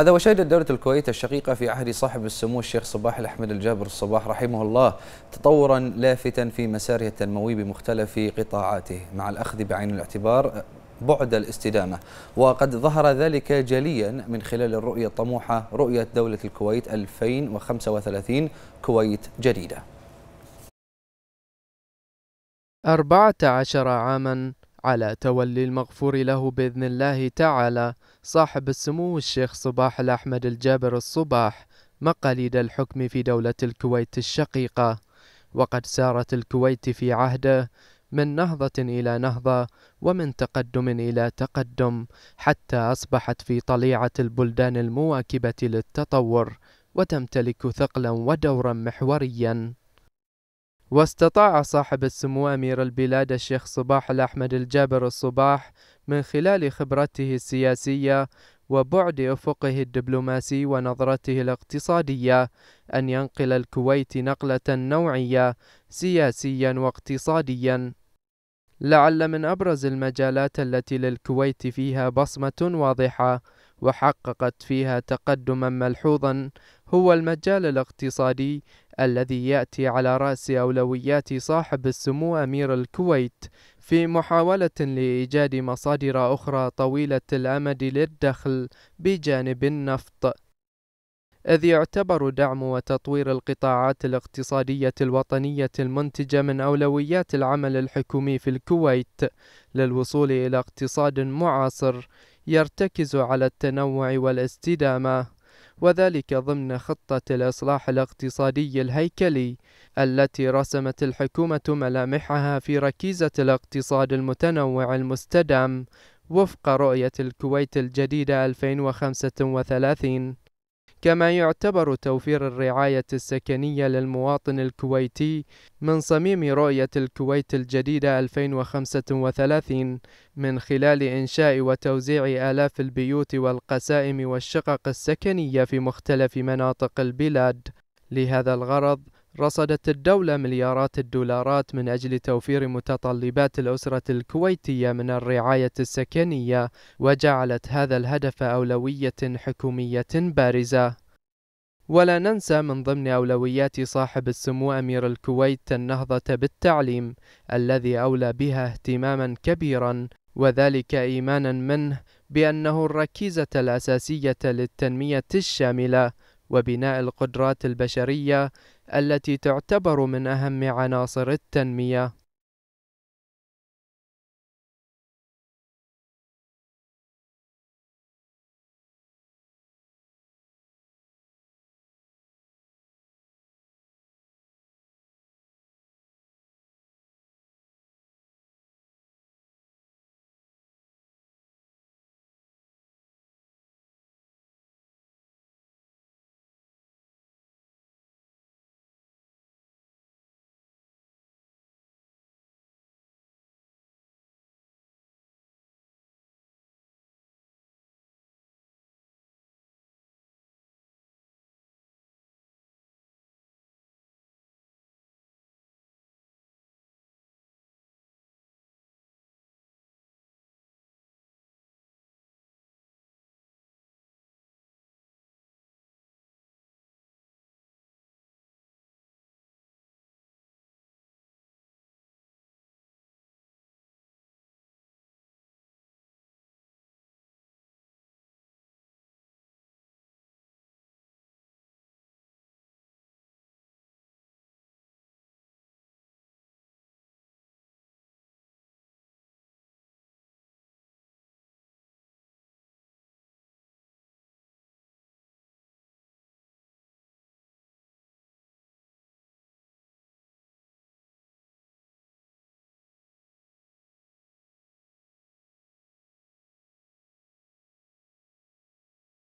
هذا وشهدت دولة الكويت الشقيقة في عهد صاحب السمو الشيخ صباح الأحمد الجابر الصباح رحمه الله تطورا لافتا في مساره التنموي بمختلف قطاعاته مع الأخذ بعين الاعتبار بعد الاستدامة وقد ظهر ذلك جليا من خلال الرؤية الطموحة رؤية دولة الكويت 2035 كويت جديدة 14 عاما على تولي المغفور له بإذن الله تعالى صاحب السمو الشيخ صباح الأحمد الجابر الصباح مقاليد الحكم في دولة الكويت الشقيقة وقد سارت الكويت في عهده من نهضة إلى نهضة ومن تقدم إلى تقدم حتى أصبحت في طليعة البلدان المواكبة للتطور وتمتلك ثقلا ودورا محوريا واستطاع صاحب السمو أمير البلاد الشيخ صباح الأحمد الجابر الصباح من خلال خبرته السياسية وبعد أفقه الدبلوماسي ونظرته الاقتصادية أن ينقل الكويت نقلة نوعية سياسيا واقتصاديا لعل من أبرز المجالات التي للكويت فيها بصمة واضحة وحققت فيها تقدما ملحوظا هو المجال الاقتصادي الذي يأتي على رأس أولويات صاحب السمو أمير الكويت في محاولة لإيجاد مصادر أخرى طويلة الأمد للدخل بجانب النفط إذ يعتبر دعم وتطوير القطاعات الاقتصادية الوطنية المنتجة من أولويات العمل الحكومي في الكويت للوصول إلى اقتصاد معاصر يرتكز على التنوع والاستدامة وذلك ضمن خطة الإصلاح الاقتصادي الهيكلي التي رسمت الحكومة ملامحها في ركيزة الاقتصاد المتنوع المستدام وفق رؤية الكويت الجديدة 2035 كما يعتبر توفير الرعاية السكنية للمواطن الكويتي من صميم رؤية الكويت الجديدة 2035 من خلال إنشاء وتوزيع آلاف البيوت والقسائم والشقق السكنية في مختلف مناطق البلاد لهذا الغرض رصدت الدولة مليارات الدولارات من أجل توفير متطلبات الأسرة الكويتية من الرعاية السكنية وجعلت هذا الهدف أولوية حكومية بارزة ولا ننسى من ضمن أولويات صاحب السمو أمير الكويت النهضة بالتعليم الذي أولى بها اهتماما كبيرا وذلك إيمانا منه بأنه الركيزة الأساسية للتنمية الشاملة وبناء القدرات البشرية التي تعتبر من أهم عناصر التنمية